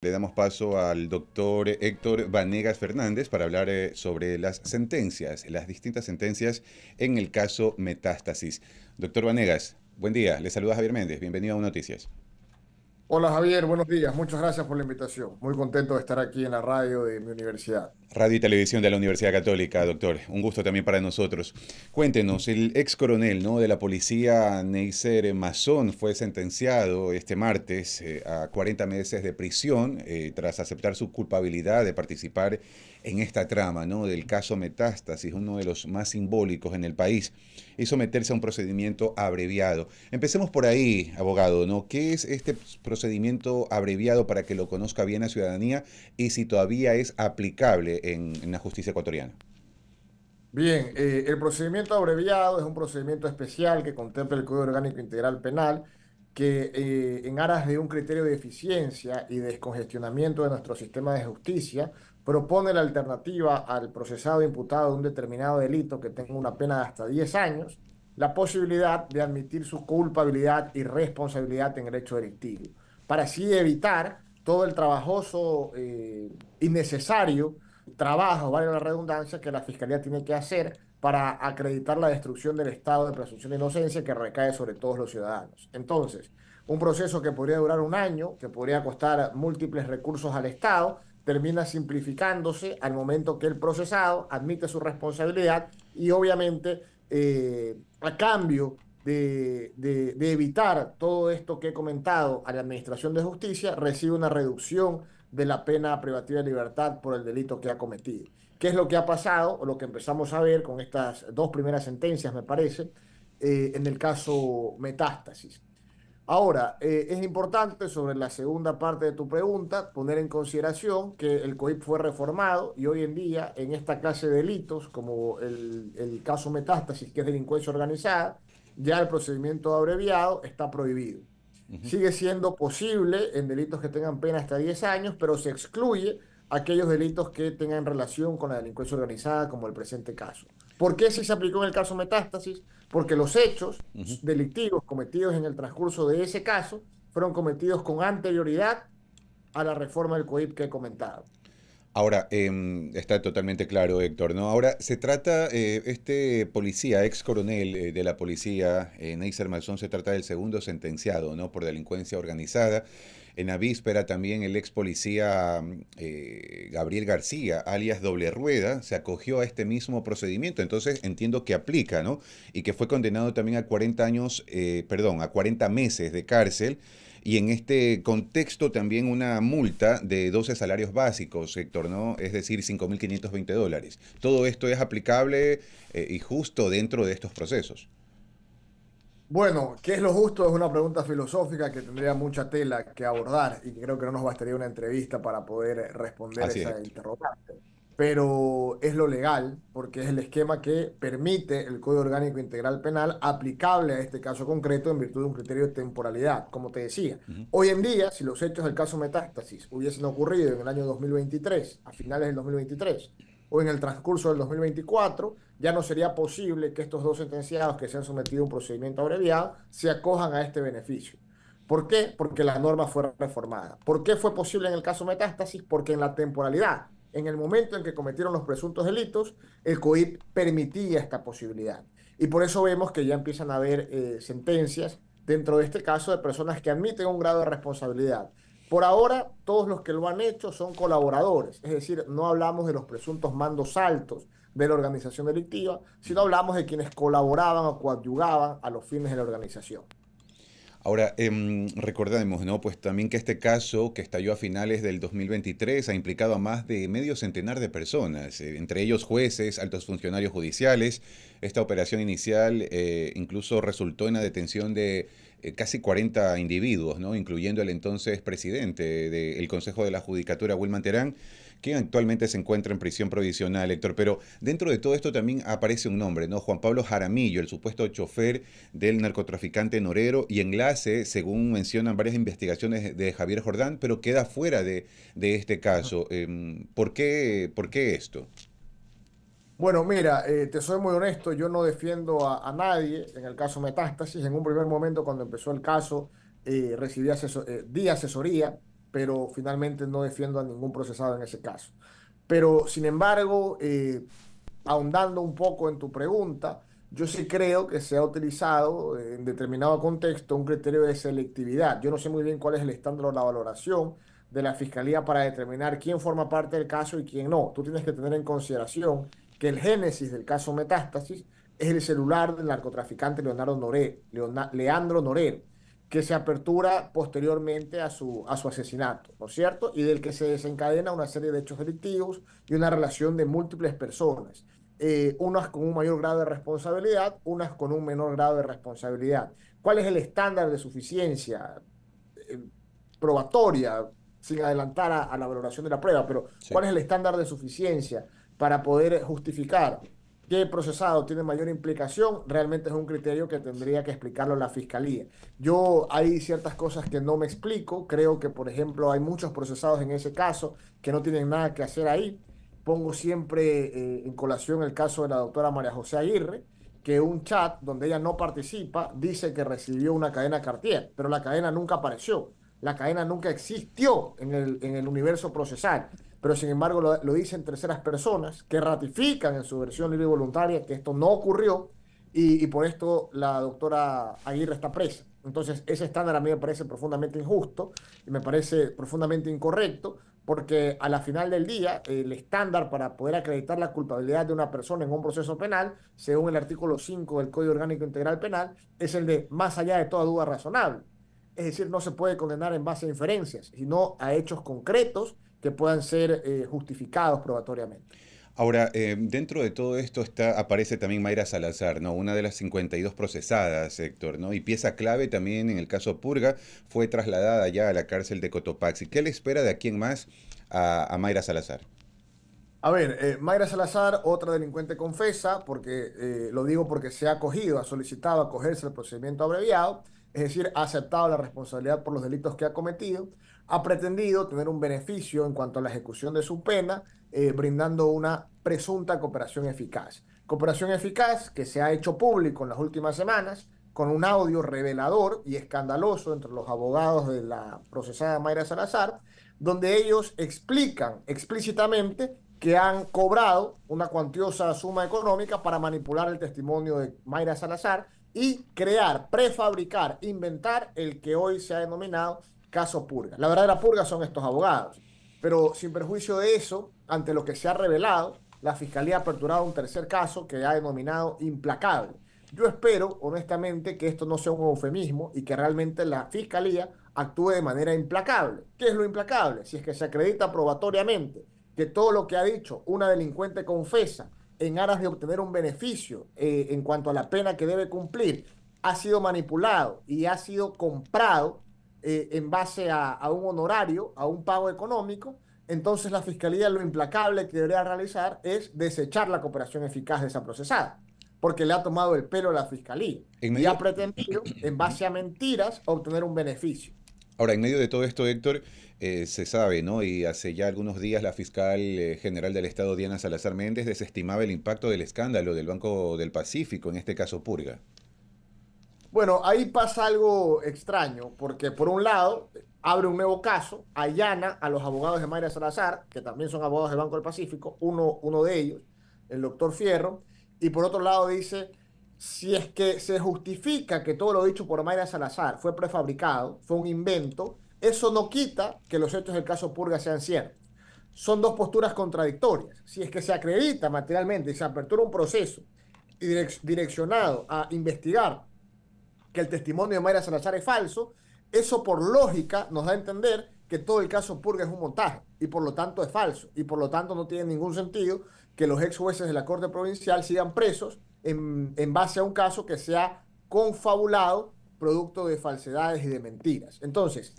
Le damos paso al doctor Héctor Vanegas Fernández para hablar eh, sobre las sentencias, las distintas sentencias en el caso Metástasis. Doctor Vanegas, buen día. Le saluda Javier Méndez. Bienvenido a Noticias. Hola Javier, buenos días. Muchas gracias por la invitación. Muy contento de estar aquí en la radio de mi universidad. Radio y Televisión de la Universidad Católica, doctor. Un gusto también para nosotros. Cuéntenos, el ex coronel ¿no? de la policía Neiser Mazón fue sentenciado este martes eh, a 40 meses de prisión eh, tras aceptar su culpabilidad de participar en esta trama ¿no? del caso Metástasis, uno de los más simbólicos en el país, y someterse a un procedimiento abreviado. Empecemos por ahí, abogado. ¿no? ¿Qué es este procedimiento abreviado para que lo conozca bien la ciudadanía y si todavía es aplicable? en, la justicia ecuatoriana? Bien, eh, el procedimiento abreviado es un procedimiento especial que contempla el Código Orgánico Integral Penal, que eh, en aras de un criterio de eficiencia y descongestionamiento de nuestro sistema de justicia, propone la alternativa al procesado imputado de un determinado delito que tenga una pena de hasta 10 años, la posibilidad de admitir su culpabilidad y responsabilidad en el hecho delictivo, para así evitar todo el trabajoso eh, innecesario trabajo, vale la redundancia, que la Fiscalía tiene que hacer para acreditar la destrucción del estado de presunción de inocencia que recae sobre todos los ciudadanos. Entonces, un proceso que podría durar un año, que podría costar múltiples recursos al Estado, termina simplificándose al momento que el procesado admite su responsabilidad y obviamente eh, a cambio de, de evitar todo esto que he comentado a la Administración de Justicia, recibe una reducción de la pena privativa de libertad por el delito que ha cometido. ¿Qué es lo que ha pasado o lo que empezamos a ver con estas dos primeras sentencias, me parece, eh, en el caso Metástasis? Ahora, eh, es importante sobre la segunda parte de tu pregunta poner en consideración que el COIP fue reformado y hoy en día en esta clase de delitos, como el, el caso Metástasis, que es delincuencia organizada, ya el procedimiento abreviado está prohibido sigue siendo posible en delitos que tengan pena hasta 10 años, pero se excluye aquellos delitos que tengan relación con la delincuencia organizada, como el presente caso. ¿Por qué se aplicó en el caso Metástasis? Porque los hechos delictivos cometidos en el transcurso de ese caso fueron cometidos con anterioridad a la reforma del COIP que he comentado. Ahora, em, está totalmente claro, Héctor, ¿no? Ahora, se trata, eh, este policía, ex coronel eh, de la policía, eh, Neisser Malzón, se trata del segundo sentenciado, ¿no? Por delincuencia organizada. En la víspera también el ex policía Gabriel García, alias Doble Rueda, se acogió a este mismo procedimiento. Entonces entiendo que aplica, ¿no? Y que fue condenado también a 40 años, perdón, a 40 meses de cárcel y en este contexto también una multa de 12 salarios básicos, sector ¿no? Es decir, 5.520 dólares. Todo esto es aplicable eh, y justo dentro de estos procesos. Bueno, ¿qué es lo justo? Es una pregunta filosófica que tendría mucha tela que abordar y creo que no nos bastaría una entrevista para poder responder esa interrogante pero es lo legal, porque es el esquema que permite el Código Orgánico Integral Penal aplicable a este caso concreto en virtud de un criterio de temporalidad, como te decía. Hoy en día, si los hechos del caso Metástasis hubiesen ocurrido en el año 2023, a finales del 2023, o en el transcurso del 2024, ya no sería posible que estos dos sentenciados que se han sometido a un procedimiento abreviado se acojan a este beneficio. ¿Por qué? Porque la norma fue reformada. ¿Por qué fue posible en el caso Metástasis? Porque en la temporalidad en el momento en que cometieron los presuntos delitos, el COIP permitía esta posibilidad. Y por eso vemos que ya empiezan a haber eh, sentencias dentro de este caso de personas que admiten un grado de responsabilidad. Por ahora, todos los que lo han hecho son colaboradores, es decir, no hablamos de los presuntos mandos altos de la organización delictiva, sino hablamos de quienes colaboraban o coadyugaban a los fines de la organización. Ahora, em, recordemos, ¿no? Pues también que este caso, que estalló a finales del 2023, ha implicado a más de medio centenar de personas, eh, entre ellos jueces, altos funcionarios judiciales. Esta operación inicial eh, incluso resultó en la detención de eh, casi 40 individuos, ¿no? Incluyendo el entonces presidente del Consejo de la Judicatura, Wilman Terán que actualmente se encuentra en prisión provisional, Héctor. Pero dentro de todo esto también aparece un nombre, ¿no? Juan Pablo Jaramillo, el supuesto chofer del narcotraficante Norero y enlace, según mencionan varias investigaciones de Javier Jordán, pero queda fuera de, este caso. Em, ¿por, qué, ¿Por qué esto? Bueno, mira, eh, te soy muy honesto, yo no defiendo a, nadie en el caso Metástasis. En un primer momento, cuando empezó el caso, eh, recibí eh, di asesoría pero finalmente no defiendo a ningún procesado en ese caso. Pero, sin embargo, eh, ahondando un poco en tu pregunta, yo sí creo que se ha utilizado eh, en determinado contexto un criterio de selectividad. Yo no sé muy bien cuál es el estándar o la valoración de la fiscalía para determinar quién forma parte del caso y quién no. Tú tienes que tener en consideración que el génesis del caso Metástasis es el celular del narcotraficante Leonardo Noré, Leandro Noré, que se apertura posteriormente a su, a su asesinato, ¿no es cierto? Y del que se desencadena una serie de hechos delictivos y una relación de múltiples personas, eh, unas con un mayor grado de responsabilidad, unas con un menor grado de responsabilidad. ¿Cuál es el estándar de suficiencia eh, probatoria, sin adelantar a, la valoración de la prueba, pero cuál es el estándar de suficiencia para poder justificar qué procesado tiene mayor implicación, realmente es un criterio que tendría que explicarlo la fiscalía. Yo hay ciertas cosas que no me explico, creo que por ejemplo hay muchos procesados en ese caso que no tienen nada que hacer ahí. Pongo siempre eh, en colación el caso de la doctora María José Aguirre, que un chat donde ella no participa dice que recibió una cadena Cartier, pero la cadena nunca apareció, la cadena nunca existió en el, en el universo procesal pero sin embargo lo, dicen terceras personas que ratifican en su versión libre y voluntaria que esto no ocurrió y, y por esto la doctora Aguirre está presa. Entonces, ese estándar a mí me parece profundamente injusto y me parece profundamente incorrecto, porque a la final del día, el estándar para poder acreditar la culpabilidad de una persona en un proceso penal, según el artículo 5 del Código Orgánico Integral Penal, es el de más allá de toda duda razonable. Es decir, no se puede condenar en base a inferencias, sino a hechos concretos que puedan ser eh, justificados probatoriamente. Ahora, eh, dentro de todo esto está, aparece también Mayra Salazar, ¿no? Una de las 52 procesadas, Héctor, ¿no? Y pieza clave también en el caso Purga, fue trasladada ya a la cárcel de Cotopaxi. ¿Qué le espera de aquí en más a, Mayra Salazar? A ver, eh, Mayra Salazar, otra delincuente confesa, porque lo digo porque se ha acogido, ha solicitado acogerse al procedimiento abreviado, es decir, ha aceptado la responsabilidad por los delitos que ha cometido ha pretendido tener un beneficio en cuanto a la ejecución de su pena, eh, brindando una presunta cooperación eficaz. Cooperación eficaz que se ha hecho público en las últimas semanas con un audio revelador y escandaloso entre los abogados de la procesada Mayra Salazar, donde ellos explican explícitamente que han cobrado una cuantiosa suma económica para manipular el testimonio de Mayra Salazar y crear, prefabricar, inventar el que hoy se ha denominado caso purga. La verdadera purga son estos abogados. Pero sin perjuicio de eso, ante lo que se ha revelado, la Fiscalía ha aperturado un tercer caso que ha denominado implacable. Yo espero, honestamente, que esto no sea un eufemismo y que realmente la Fiscalía actúe de manera implacable. ¿Qué es lo implacable? Si es que se acredita probatoriamente que todo lo que ha dicho una delincuente confesa en aras de obtener un beneficio eh, en cuanto a la pena que debe cumplir ha sido manipulado y ha sido comprado eh, en base a, un honorario, a un pago económico, entonces la Fiscalía lo implacable que debería realizar es desechar la cooperación eficaz de esa procesada, porque le ha tomado el pelo a la Fiscalía y ha pretendido, en base a mentiras, obtener un beneficio. Ahora, en medio de todo esto, Héctor, eh, se sabe, ¿no? Y hace ya algunos días la fiscal eh, general del Estado, Diana Salazar Méndez, desestimaba el impacto del escándalo del Banco del Pacífico, en este caso Purga. Bueno, ahí pasa algo extraño, porque por un lado abre un nuevo caso, allana a los abogados de Mayra Salazar, que también son abogados del Banco del Pacífico, uno, uno de ellos, el doctor Fierro, y por otro lado dice, si es que se justifica que todo lo dicho por Mayra Salazar fue prefabricado, fue un invento, eso no quita que los hechos del caso Purga sean ciertos. Son dos posturas contradictorias. Si es que se acredita materialmente y se apertura un proceso direccionado a investigar que el testimonio de Mayra Salazar es falso, eso por lógica nos da a entender que todo el caso Purga es un montaje y por lo tanto es falso y por lo tanto no tiene ningún sentido que los ex jueces de la Corte Provincial sigan presos en, en base a un caso que se ha confabulado producto de falsedades y de mentiras. Entonces,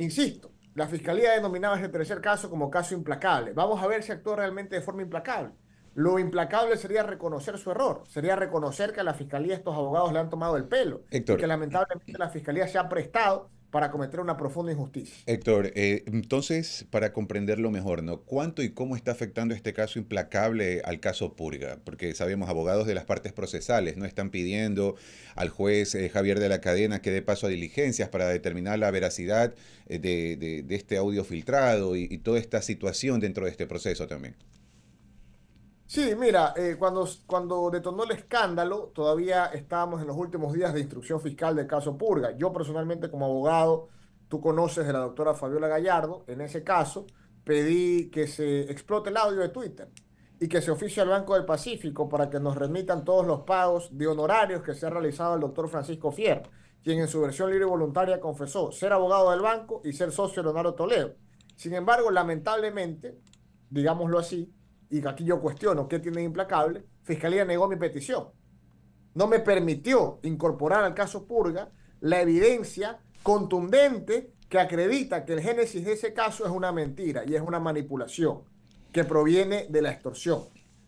insisto, la Fiscalía denominaba este tercer caso como caso implacable. Vamos a ver si actúa realmente de forma implacable. Lo implacable sería reconocer su error, sería reconocer que a la fiscalía estos abogados le han tomado el pelo y que lamentablemente la fiscalía se ha prestado para cometer una profunda injusticia. Héctor, eh, entonces, para comprenderlo mejor, ¿no? ¿Cuánto y cómo está afectando este caso implacable al caso Purga? Porque sabemos, abogados de las partes procesales no están pidiendo al juez eh, Javier de la Cadena que dé paso a diligencias para determinar la veracidad eh, de, este audio filtrado y toda esta situación dentro de este proceso también. Sí, mira, eh, cuando, cuando detonó el escándalo, todavía estábamos en los últimos días de instrucción fiscal del caso Purga. Yo personalmente como abogado, tú conoces de la doctora Fabiola Gallardo, en ese caso pedí que se explote el audio de Twitter y que se oficie al Banco del Pacífico para que nos remitan todos los pagos de honorarios que se ha realizado el doctor Francisco Fierro, quien en su versión libre y voluntaria confesó ser abogado del banco y ser socio de Leonardo Toledo. Sin embargo, lamentablemente, digámoslo así, y aquí yo cuestiono qué tiene implacable, Fiscalía negó mi petición. No me permitió incorporar al caso Purga la evidencia contundente que acredita que el génesis de ese caso es una mentira y es una manipulación que proviene de la extorsión.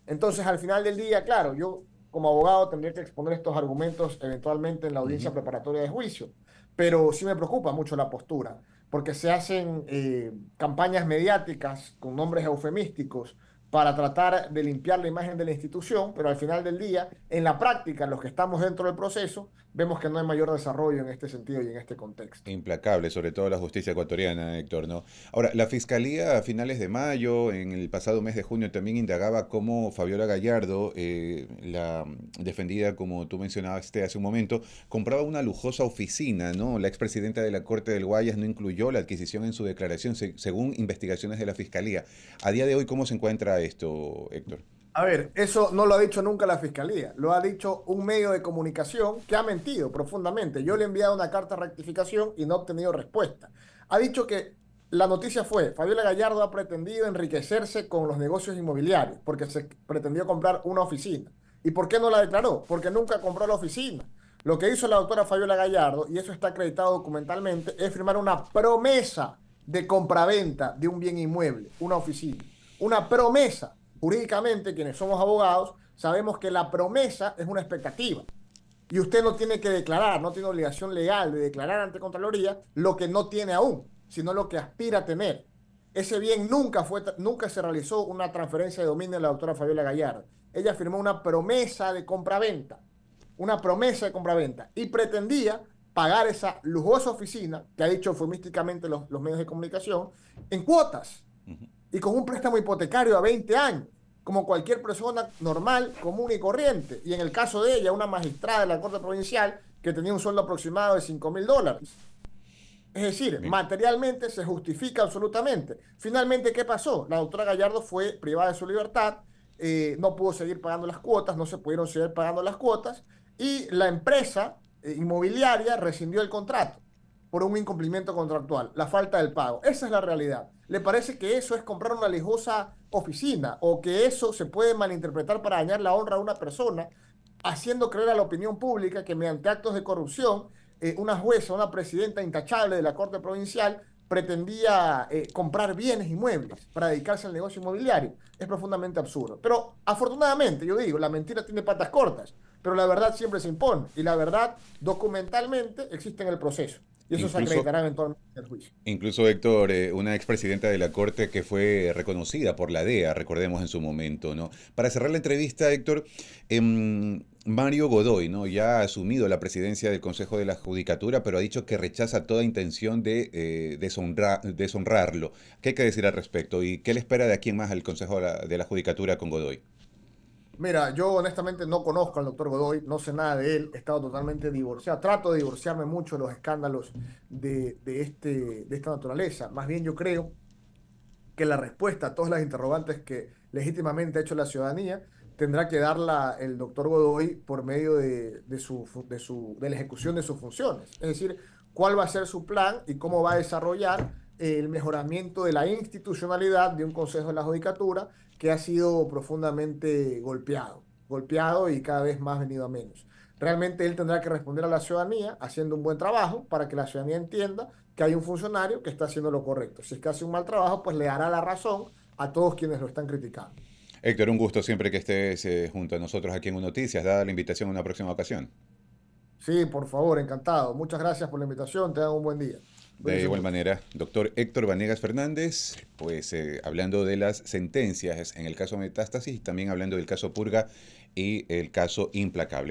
Entonces, al final del día, claro, yo como abogado tendría que exponer estos argumentos eventualmente en la audiencia preparatoria de juicio, pero sí me preocupa mucho la postura, porque se hacen eh, campañas mediáticas con nombres eufemísticos para tratar de limpiar la imagen de la institución, pero al final del día, en la práctica, los que estamos dentro del proceso, vemos que no hay mayor desarrollo en este sentido y en este contexto. Implacable, sobre todo la justicia ecuatoriana, Héctor, ¿no? Ahora, la Fiscalía a finales de mayo, en el pasado mes de junio, también indagaba cómo Fabiola Gallardo, eh, la defendida, como tú mencionabas hace un momento, compraba una lujosa oficina, ¿no? La expresidenta de la Corte del Guayas no incluyó la adquisición en su declaración, según investigaciones de la Fiscalía. A día de hoy, ¿cómo se encuentra esto, Héctor? A ver, eso no lo ha dicho nunca la fiscalía, lo ha dicho un medio de comunicación que ha mentido profundamente. Yo le he enviado una carta de rectificación y no ha obtenido respuesta. Ha dicho que la noticia fue, Fabiola Gallardo ha pretendido enriquecerse con los negocios inmobiliarios porque se pretendió comprar una oficina. ¿Y por qué no la declaró? Porque nunca compró la oficina. Lo que hizo la doctora Fabiola Gallardo, y eso está acreditado documentalmente, es firmar una promesa de compraventa de un bien inmueble, una oficina una promesa. Jurídicamente, quienes somos abogados, sabemos que la promesa es una expectativa. Y usted no tiene que declarar, no tiene obligación legal de declarar ante Contraloría lo que no tiene aún, sino lo que aspira a tener. Ese bien nunca, fue, nunca se realizó una transferencia de dominio de la doctora Fabiola Gallardo. Ella firmó una promesa de compraventa, una promesa de compraventa, y pretendía pagar esa lujosa oficina, que ha dicho eufemísticamente los, medios de comunicación, en cuotas y con un préstamo hipotecario a 20 años, como cualquier persona normal, común y corriente. Y en el caso de ella, una magistrada de la Corte Provincial que tenía un sueldo aproximado de 5 mil dólares. Es decir, materialmente se justifica absolutamente. Finalmente, ¿qué pasó? La doctora Gallardo fue privada de su libertad, eh, no pudo seguir pagando las cuotas, no se pudieron seguir pagando las cuotas, y la empresa eh, inmobiliaria rescindió el contrato por un incumplimiento contractual, la falta del pago. Esa es la realidad. ¿Le parece que eso es comprar una lejosa oficina o que eso se puede malinterpretar para dañar la honra a una persona, haciendo creer a la opinión pública que mediante actos de corrupción, eh, una jueza, una presidenta intachable de la Corte Provincial pretendía eh, comprar bienes inmuebles para dedicarse al negocio inmobiliario. Es profundamente absurdo. Pero afortunadamente, yo digo, la mentira tiene patas cortas, pero la verdad siempre se impone y la verdad documentalmente existe en el proceso. Y eso incluso, se acreditará este juicio. Incluso, Héctor, eh, una expresidenta de la Corte que fue reconocida por la DEA, recordemos en su momento, ¿no? Para cerrar la entrevista, Héctor, em, Mario Godoy, ¿no? Ya ha asumido la presidencia del Consejo de la Judicatura, pero ha dicho que rechaza toda intención de eh, deshonrarlo. ¿Qué hay que decir al respecto? ¿Y qué le espera de aquí en más al Consejo de la Judicatura con Godoy? Mira, yo honestamente no conozco al doctor Godoy, no sé nada de él, he estado totalmente divorciado. Trato de divorciarme mucho de los escándalos de, de, este, de esta naturaleza. Más bien yo creo que la respuesta a todas las interrogantes que legítimamente ha hecho la ciudadanía tendrá que darla el doctor Godoy por medio de, de, su, de, su, de la ejecución de sus funciones. Es decir, cuál va a ser su plan y cómo va a desarrollar el mejoramiento de la institucionalidad de un Consejo de la Judicatura que ha sido profundamente golpeado, golpeado y cada vez más venido a menos. Realmente él tendrá que responder a la ciudadanía haciendo un buen trabajo para que la ciudadanía entienda que hay un funcionario que está haciendo lo correcto. Si es que hace un mal trabajo, pues le hará la razón a todos quienes lo están criticando. Héctor, un gusto siempre que estés eh, junto a nosotros aquí en Un Noticias. Dada la invitación a una próxima ocasión. Sí, por favor, encantado. Muchas gracias por la invitación. Te hago un buen día. De igual manera, doctor Héctor Vanegas Fernández, pues eh, hablando de las sentencias en el caso Metástasis y también hablando del caso Purga y el caso Implacable.